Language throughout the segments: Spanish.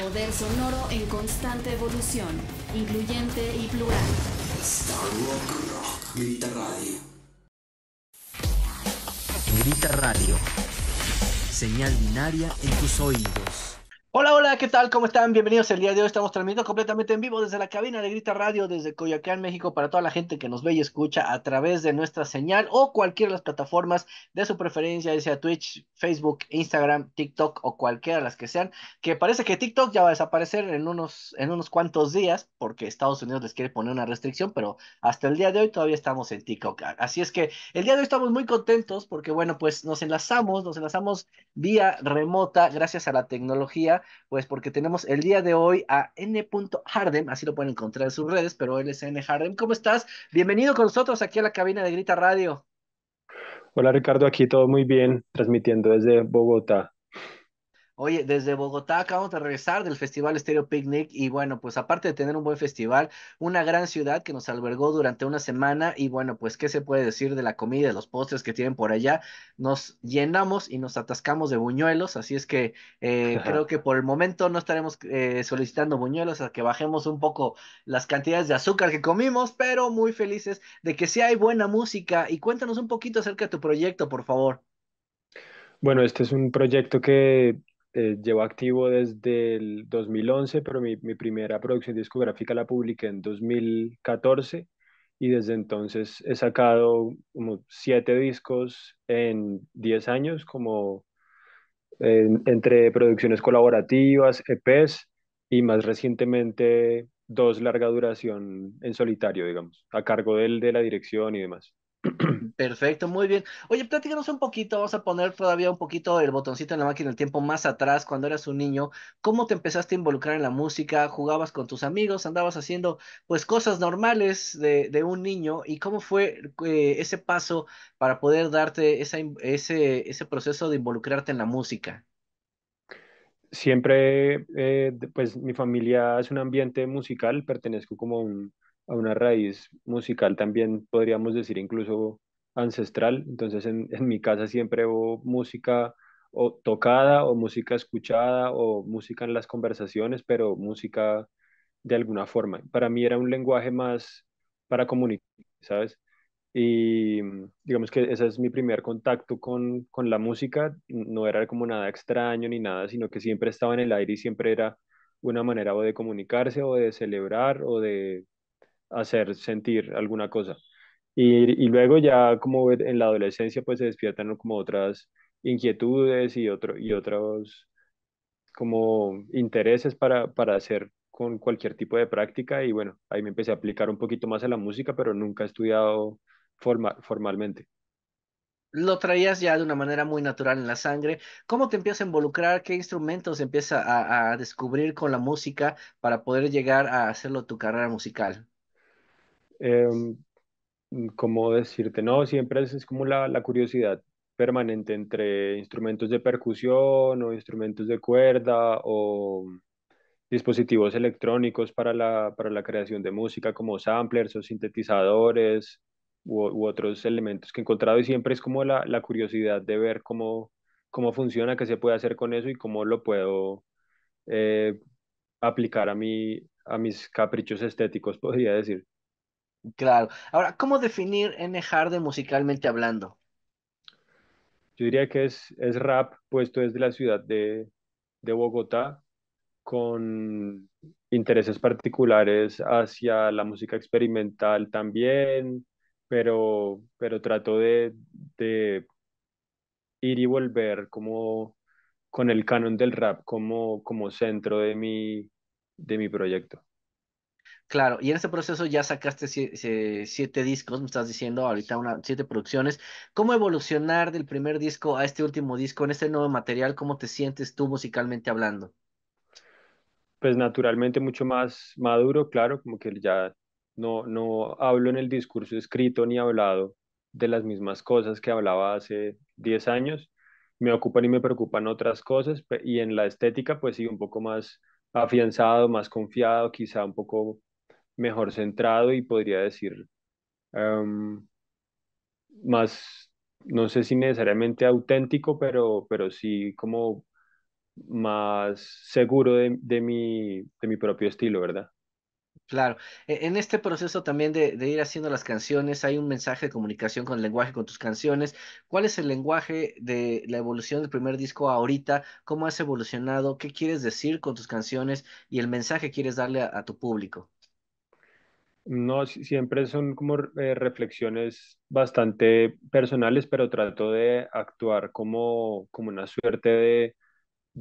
Poder sonoro en constante evolución, incluyente y plural. Star Rock Grita Radio. Grita Radio. Señal binaria en tus oídos. Hola, hola, ¿qué tal? ¿Cómo están? Bienvenidos. El día de hoy estamos transmitiendo completamente en vivo desde la cabina de Grita Radio, desde Coyoacán, México, para toda la gente que nos ve y escucha a través de nuestra señal o cualquiera de las plataformas de su preferencia, ya sea Twitch, Facebook, Instagram, TikTok o cualquiera de las que sean, que parece que TikTok ya va a desaparecer en unos, en unos cuantos días porque Estados Unidos les quiere poner una restricción, pero hasta el día de hoy todavía estamos en TikTok. Así es que el día de hoy estamos muy contentos porque, bueno, pues nos enlazamos, nos enlazamos vía remota gracias a la tecnología pues porque tenemos el día de hoy a N. Hardem, así lo pueden encontrar en sus redes, pero él es N. Hardem. ¿Cómo estás? Bienvenido con nosotros aquí a la cabina de Grita Radio. Hola Ricardo, aquí todo muy bien, transmitiendo desde Bogotá. Oye, desde Bogotá acabamos de regresar del Festival Stereo Picnic y bueno, pues aparte de tener un buen festival, una gran ciudad que nos albergó durante una semana y bueno, pues qué se puede decir de la comida, de los postres que tienen por allá, nos llenamos y nos atascamos de buñuelos, así es que eh, creo que por el momento no estaremos eh, solicitando buñuelos a que bajemos un poco las cantidades de azúcar que comimos, pero muy felices de que sí hay buena música y cuéntanos un poquito acerca de tu proyecto, por favor. Bueno, este es un proyecto que eh, llevo activo desde el 2011, pero mi, mi, primera producción discográfica la publiqué en 2014 y desde entonces he sacado como siete discos en 10 años, como entre producciones colaborativas, EPs y más recientemente dos larga duración en solitario, digamos, a cargo del, de la dirección y demás. Perfecto, muy bien. Oye, platícanos un poquito, vamos a poner todavía un poquito el botoncito en la máquina el tiempo más atrás, cuando eras un niño, ¿cómo te empezaste a involucrar en la música? ¿Jugabas con tus amigos? ¿Andabas haciendo pues cosas normales de, un niño? ¿Y cómo fue eh, ese paso para poder darte ese, ese proceso de involucrarte en la música? Siempre, eh, pues mi familia es un ambiente musical, pertenezco como un a una raíz musical también, podríamos decir incluso ancestral. Entonces en, mi casa siempre hubo música o tocada o música escuchada o música en las conversaciones, pero música de alguna forma. Para mí era un lenguaje más para comunicar, ¿sabes? Y digamos que ese es mi primer contacto con, con la música. No era como nada extraño ni nada, sino que siempre estaba en el aire y siempre era una manera o de comunicarse o de celebrar o de hacer sentir alguna cosa. Y, luego ya como en la adolescencia pues se despiertan como otras inquietudes y, otro, y otros como intereses para, hacer con cualquier tipo de práctica y bueno, ahí me empecé a aplicar un poquito más a la música, pero nunca he estudiado formalmente lo traías ya de una manera muy natural en la sangre. ¿Cómo te empiezas a involucrar? ¿Qué instrumentos empiezas a, descubrir con la música para poder llegar a hacerlo tu carrera musical? Em, como decirte? No, siempre es, como la, curiosidad permanente entre instrumentos de percusión o instrumentos de cuerda o dispositivos electrónicos para la, creación de música como samplers o sintetizadores u, otros elementos que he encontrado y siempre es como la, curiosidad de ver cómo, cómo funciona, qué se puede hacer con eso y cómo lo puedo eh, aplicar a, mi, a mis caprichos estéticos, podría decir. Claro. Ahora, ¿cómo definir N. Harden musicalmente hablando? Yo diría que es, rap puesto desde la ciudad de, Bogotá con intereses particulares hacia la música experimental también, pero, pero trato de, ir y volver como con el canon del rap como, centro de mi proyecto. Claro, y en ese proceso ya sacaste eh, siete discos, me estás diciendo ahorita siete producciones. ¿Cómo evolucionar del primer disco a este último disco, en este nuevo material? ¿Cómo te sientes tú musicalmente hablando? Pues naturalmente mucho más maduro, claro, como que ya no, no hablo en el discurso escrito ni hablado de las mismas cosas que hablaba hace 10 años. Me ocupan y me preocupan otras cosas y en la estética pues sí, un poco más afianzado, más confiado, quizá un poco mejor centrado y podría decir em, más, no sé si necesariamente auténtico, pero, pero sí como más seguro de, mi, de mi propio estilo, ¿verdad? Claro, e-, en este proceso también de, ir haciendo las canciones, hay un mensaje de comunicación con el lenguaje, con tus canciones. ¿Cuál es el lenguaje de la evolución del primer disco ahorita? ¿Cómo has evolucionado? ¿Qué quieres decir con tus canciones y el mensaje quieres darle a tu público? No, siempre son como eh, reflexiones bastante personales, pero trato de actuar como, una suerte de,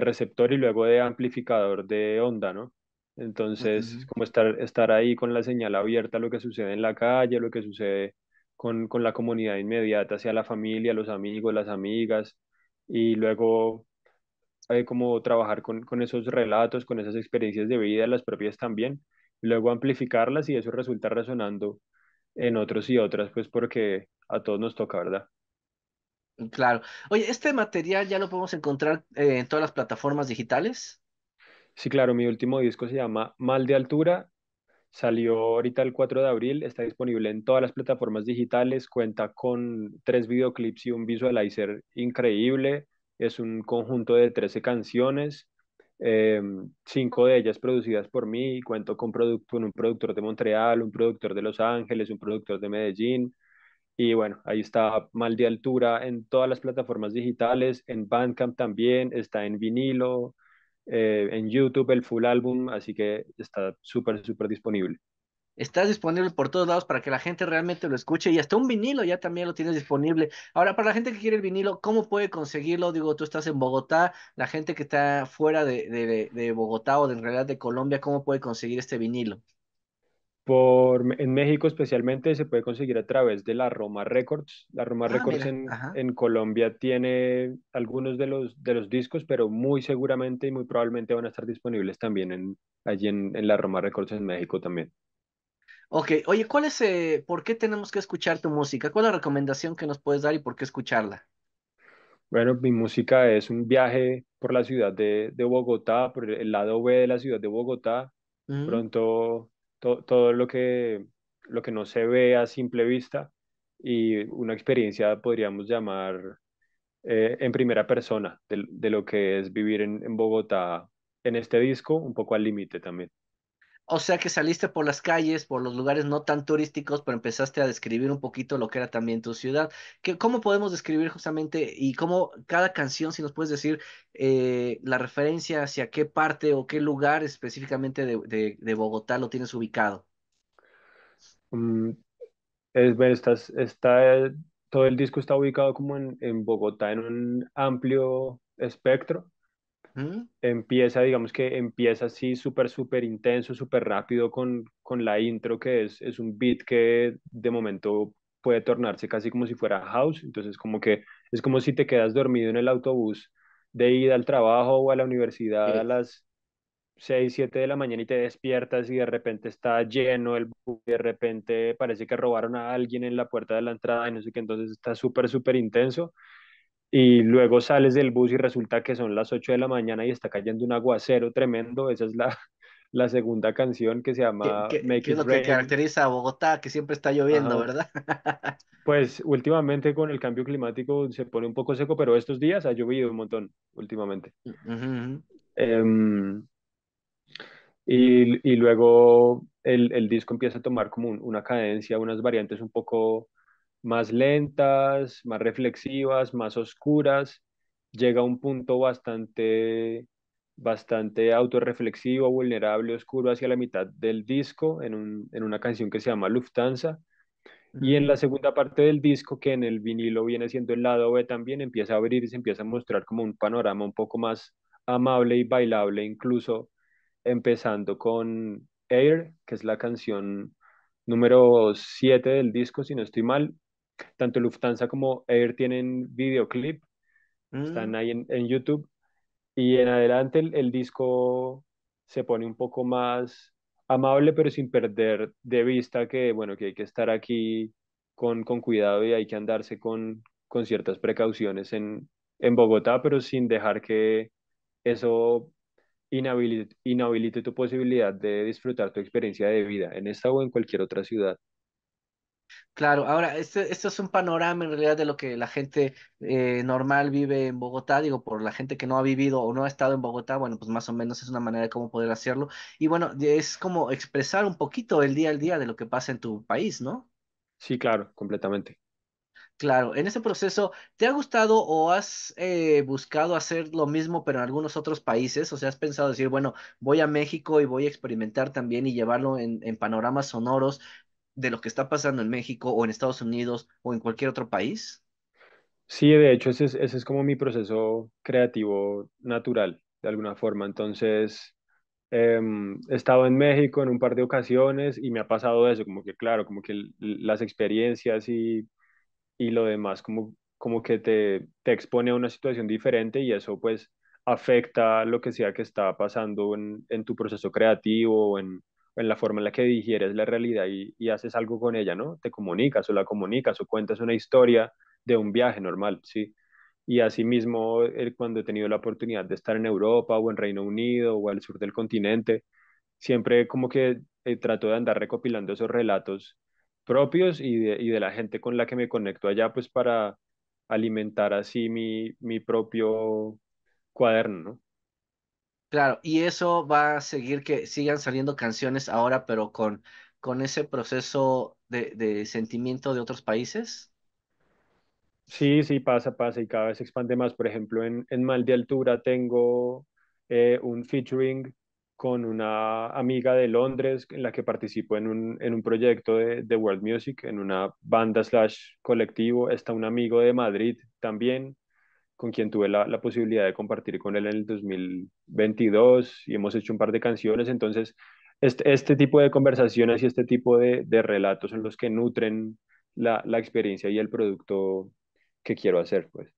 receptor y luego de amplificador de onda, ¿no? Entonces, como estar, estar ahí con la señal abierta, lo que sucede en la calle, lo que sucede con, la comunidad inmediata, sea la familia, los amigos, las amigas, y luego hay eh, como trabajar con esos relatos, con esas experiencias de vida, las propias también, luego amplificarlas y eso resulta resonando en otros y otras, pues porque a todos nos toca, ¿verdad? Claro. Oye, ¿este material ya lo podemos encontrar eh, en todas las plataformas digitales? Sí, claro, mi último disco se llama Mal de Altura, salió ahorita el 4 de abril, está disponible en todas las plataformas digitales, cuenta con tres videoclips y un visualizer increíble, es un conjunto de 13 canciones Em, cinco de ellas producidas por mí, cuento con, un productor de Montreal, un productor de Los Ángeles, un productor de Medellín, y bueno, ahí está Mal de Altura en todas las plataformas digitales, en Bandcamp también, está en vinilo, eh, en YouTube el full álbum, así que está súper, súper disponible. Estás disponible por todos lados para que la gente realmente lo escuche y hasta un vinilo ya también lo tienes disponible. Ahora, para la gente que quiere el vinilo, ¿cómo puede conseguirlo? Digo, tú estás en Bogotá, la gente que está fuera de, de, Bogotá o de, en realidad de Colombia, ¿cómo puede conseguir este vinilo? Por, en México especialmente se puede conseguir a través de la Roma Records. La Roma ah, Records en, Colombia tiene algunos de los, de los discos, pero muy seguramente y muy probablemente van a estar disponibles también allí en, en la Roma Records en México también. Ok, oye, ¿cuál es, eh, por qué tenemos que escuchar tu música? ¿Cuál es la recomendación que nos puedes dar y por qué escucharla? Bueno, mi música es un viaje por la ciudad de, de Bogotá, por el lado B de la ciudad de Bogotá. Mm. Pronto todo lo que, lo que no se ve a simple vista y una experiencia podríamos llamar eh, en primera persona de, de lo que es vivir en, en Bogotá en este disco, un poco al límite también. O sea que saliste por las calles, por los lugares no tan turísticos, pero empezaste a describir un poquito lo que era también tu ciudad. ¿Qué, ¿Cómo podemos describir justamente y cómo cada canción, si nos puedes decir eh, la referencia hacia qué parte o qué lugar específicamente de, Bogotá lo tienes ubicado? Mm, es, ver, está, todo el disco está ubicado como en, en Bogotá, en un amplio espectro Empieza, digamos que empieza así súper, súper intenso, súper rápido con, con la intro, que es, es un beat que de momento puede tornarse casi como si fuera house, entonces como que es como si te quedas dormido en el autobús de ida al trabajo o a la universidad a las 6, 7 de la mañana y te despiertas y de repente está lleno el bus, de repente parece que robaron a alguien en la puerta de la entrada y no sé qué, entonces está súper, súper intenso y luego sales del bus y resulta que son las 8 de la mañana y está cayendo un aguacero tremendo. Esa es la, la segunda canción que se llama que, Make que es lo que caracteriza a Bogotá, que siempre está lloviendo, ¿verdad? pues últimamente con el cambio climático se pone un poco seco, pero estos días ha llovido un montón últimamente. Em, y, y, luego el, el, disco empieza a tomar como una cadencia, unas variantes un poco más lentas, más reflexivas, más oscuras, llega a un punto bastante, bastante autorreflexivo, vulnerable, oscuro hacia la mitad del disco, en, en una canción que se llama Lufthansa. Y en la segunda parte del disco, que en el vinilo viene siendo el lado B también, empieza a abrir y se empieza a mostrar como un panorama un poco más amable y bailable, incluso empezando con Air, que es la canción número 7 del disco, si no estoy mal, tanto Lufthansa como Air tienen videoclip, están mm. ahí en, YouTube. Y en adelante el, el, disco se pone un poco más amable, pero sin perder de vista que, bueno, que hay que estar aquí con, con cuidado y hay que andarse con, con ciertas precauciones en, en Bogotá, pero sin dejar que eso inhabilite, inhabilite tu posibilidad de disfrutar tu experiencia de vida en esta o en cualquier otra ciudad. Claro, ahora, este, esto es un panorama en realidad de lo que la gente eh, normal vive en Bogotá, digo, por la gente que no ha vivido o no ha estado en Bogotá, bueno, pues más o menos es una manera de cómo poder hacerlo. Y bueno, es como expresar un poquito el día al día de lo que pasa en tu país, ¿no? Sí, claro, completamente. Claro, en ese proceso, ¿te ha gustado o has eh, buscado hacer lo mismo pero en algunos otros países? O sea, ¿has pensado decir, bueno, voy a México y voy a experimentar también y llevarlo en, en panoramas sonoros de lo que está pasando en México o en Estados Unidos o en cualquier otro país? Sí, de hecho, ese es, como mi proceso creativo natural, de alguna forma. Entonces, em, he estado en México en un par de ocasiones y me ha pasado eso, como que, claro, como que las experiencias y, lo demás, como, como que te, expone a una situación diferente y eso pues afecta lo que sea que está pasando en, en tu proceso creativo o en, en la forma en la que digieres la realidad y, haces algo con ella, ¿no? Te comunicas o la comunicas o cuentas una historia de un viaje normal, ¿sí? Y asimismo, cuando he tenido la oportunidad de estar en Europa o en Reino Unido o al sur del continente, siempre como que eh, trato de andar recopilando esos relatos propios y de, la gente con la que me conecto allá, pues para alimentar así mi, mi propio cuaderno, ¿no? Claro, y eso va a seguir que sigan saliendo canciones ahora, pero con, con ese proceso de, sentimiento de otros países. Sí, sí, pasa, pasa y cada vez se expande más. Por ejemplo, en, Mal de Altura tengo eh, un featuring con una amiga de Londres en la que participo en un, en un proyecto de, de, World Music, en una banda slash colectivo. Está un amigo de Madrid también con quien tuve la, posibilidad de compartir con él en el 2022 y hemos hecho un par de canciones. Entonces, este, este tipo de conversaciones y este tipo de, de relatos son los que nutren la, la, experiencia y el producto que quiero hacer, pues.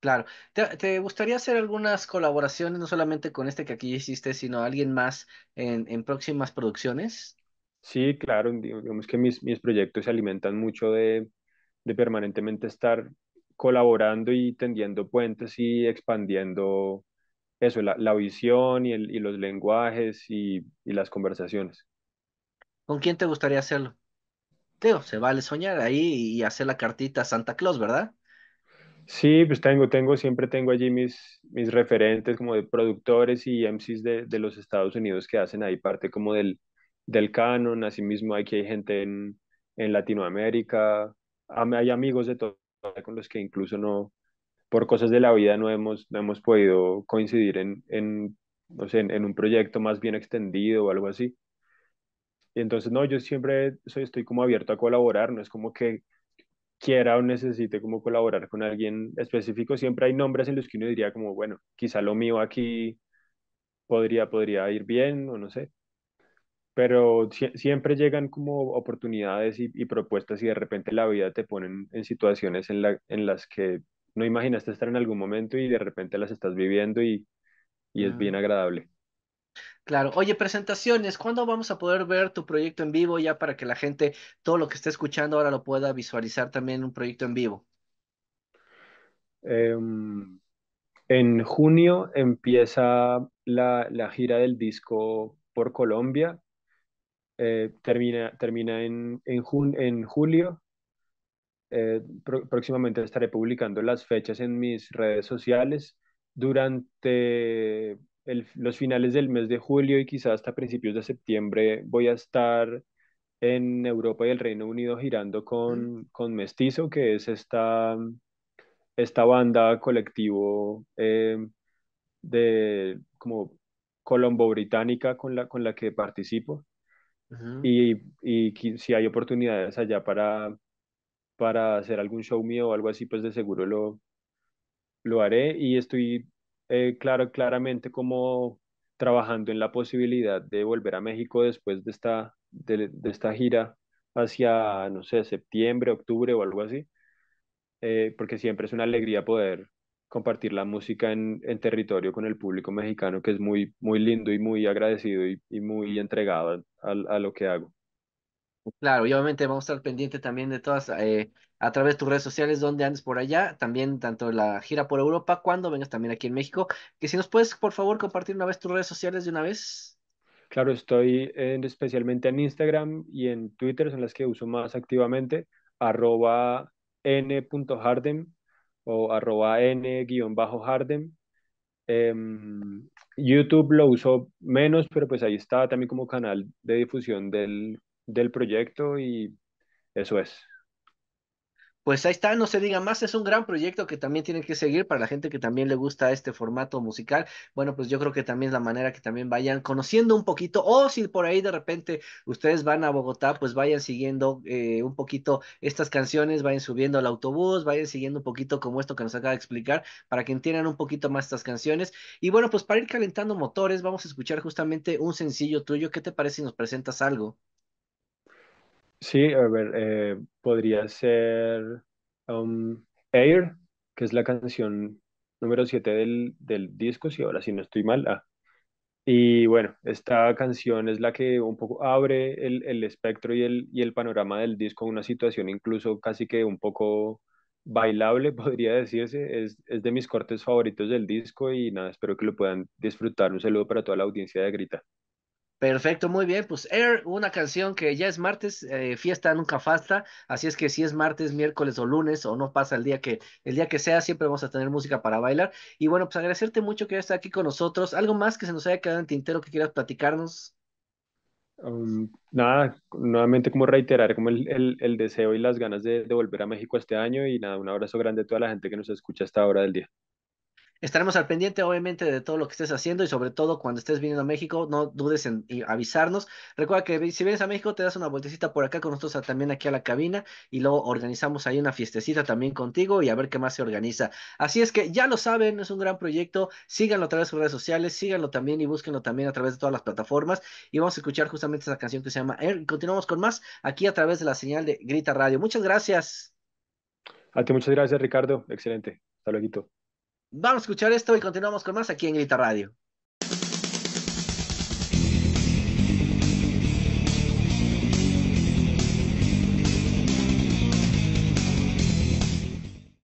Claro. ¿Te, ¿Te, gustaría hacer algunas colaboraciones, no solamente con este que aquí hiciste, sino alguien más en, en próximas producciones? Sí, claro. Digamos que mis, mis proyectos se alimentan mucho de, de permanentemente estar colaborando y tendiendo puentes y expandiendo eso, la, visión y, el, y, los lenguajes y, las conversaciones. ¿Con quién te gustaría hacerlo? Teo, se vale soñar ahí y hacer la cartita Santa Claus, ¿verdad? Sí, pues tengo, tengo, siempre tengo allí mis, mis referentes como de productores y MCs de, los Estados Unidos que hacen ahí parte como del, del canon, asimismo aquí hay gente en, en Latinoamérica, hay amigos de todos con los que incluso no, por cosas de la vida no hemos, hemos podido coincidir en, en, un proyecto más bien extendido o algo así. Y entonces, no, yo siempre soy, estoy como abierto a colaborar, no es como que quiera o necesite como colaborar con alguien específico, siempre hay nombres en los que uno diría como, bueno, quizá lo mío aquí podría, podría ir bien o no sé pero siempre llegan como oportunidades y, propuestas y de repente la vida te pone en situaciones en, las que no imaginaste estar en algún momento y de repente las estás viviendo y, es bien agradable. Claro. Oye, presentaciones, ¿cuándo vamos a poder ver tu proyecto en vivo ya para que la gente, todo lo que esté escuchando ahora lo pueda visualizar también un proyecto en vivo? Em, en junio empieza la, gira del disco por Colombia eh, termina, termina en, en, en julio. Eh, próximamente estaré publicando las fechas en mis redes sociales. Durante los finales del mes de julio y quizás hasta principios de septiembre voy a estar en Europa y el Reino Unido girando con, Mestizo, que es esta, esta banda colectivo eh, de como colombo-británica con la, con la que participo y, si hay oportunidades allá para, para hacer algún show mío o algo así, pues de seguro lo, lo haré y estoy eh, claro, claramente como trabajando en la posibilidad de volver a México después de esta, de, esta gira hacia, no sé, septiembre, octubre o algo así, eh, porque siempre es una alegría poder compartir la música en, en, territorio con el público mexicano, que es muy, muy lindo y muy agradecido y, y muy entregado a, a, lo que hago. Claro, obviamente vamos a estar pendiente también de todas, eh, a través de tus redes sociales, donde andes por allá, también tanto la gira por Europa, cuando vengas también aquí en México, que si nos puedes, por favor, compartir una vez tus redes sociales de una vez. Claro, estoy en, especialmente en Instagram y en Twitter, son las que uso más activamente, arroba n.hardem, o arroba n bajo Eh, YouTube lo uso menos, pero pues ahí está también como canal de difusión del proyecto y eso es pues ahí está, no se diga más, es un gran proyecto que también tienen que seguir para la gente que también le gusta este formato musical. Bueno, pues yo creo que también es la manera que también vayan conociendo un poquito, o si por ahí de repente ustedes van a Bogotá, pues vayan siguiendo eh, un poquito estas canciones, vayan subiendo al autobús, vayan siguiendo un poquito como esto que nos acaba de explicar, para que entiendan un poquito más estas canciones. Y bueno, pues para ir calentando motores, vamos a escuchar justamente un sencillo tuyo. ¿Qué te parece si nos presentas algo? Sí, a ver, eh, podría ser um, Air, que es la canción número 7 del, disco, si ahora sí no estoy mal. Ah. Y bueno, esta canción es la que un poco abre el, espectro y el, y el panorama del disco en una situación incluso casi que un poco bailable, podría decirse. Es, es de mis cortes favoritos del disco y nada, espero que lo puedan disfrutar. Un saludo para toda la audiencia de Grita. Perfecto, muy bien. Pues Air, una canción que ya es martes, eh, fiesta nunca falta. Así es que si es martes, miércoles o lunes, o no pasa el día que, el día que sea, siempre vamos a tener música para bailar. Y bueno, pues agradecerte mucho que estés aquí con nosotros. ¿Algo más que se nos haya quedado en tintero que quieras platicarnos? Um, nada, nuevamente como reiterar como el, deseo y las ganas de, volver a México este año y nada, un abrazo grande a toda la gente que nos escucha esta hora del día. Estaremos al pendiente, obviamente, de todo lo que estés haciendo y sobre todo cuando estés viniendo a México, no dudes en avisarnos. Recuerda que si vienes a México, te das una vueltecita por acá con nosotros también aquí a la cabina y luego organizamos ahí una fiestecita también contigo y a ver qué más se organiza. Así es que ya lo saben, es un gran proyecto. Síganlo a través de sus redes sociales, síganlo también y búsquenlo también a través de todas las plataformas. Y vamos a escuchar justamente esa canción que se llama continuamos con más aquí a través de la señal de Grita Radio. Muchas gracias. A ti muchas gracias, Ricardo. Excelente. Hasta luego. Vamos a escuchar esto y continuamos con más aquí en Grita Radio.